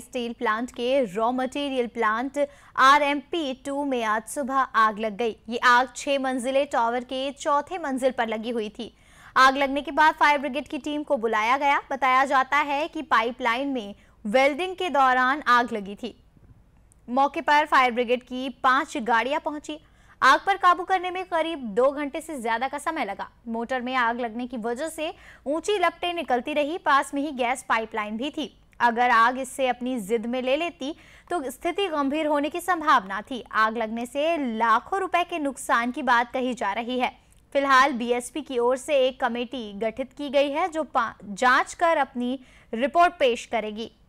steel plant के raw material plant RMP two में आज सुबह आग लग गई ये आग छह मंजिले टॉवर के चौथे मंजिल पर लगी हुई थी आग लगने के बाद फायर ब्रिगेड की टीम को बुलाया गया बताया जाता है कि पाइपलाइन में वेल्डिंग के दौरान आग लगी थी मौके पर फायर ब्रिगेड की पांच गाड़ियां पहुंची आग पर काबू करने में करीब दो घंटे से ज्यादा का समय लगा मोटर में आग लगने की वजह से ऊंची लपटें निकलती रही पास में ही गैस पाइपलाइन भी थी अगर आग इससे अपनी जिद में ले लेती तो स्थिति गंभीर होने की संभावना थी आग लगने से लाखों रुपए के नुकसान की बात कही जा रही है फिलहाल बीएसपी की ओर से एक कमेटी गठित की गई है जो जांच कर अपनी रिपोर्ट पेश करेगी